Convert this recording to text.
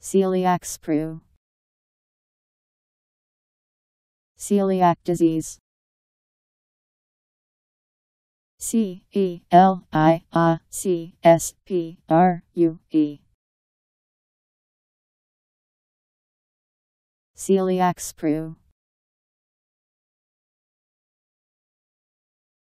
Celiac sprue. Celiac disease. C E L I A C S P R U E. Celiac sprue.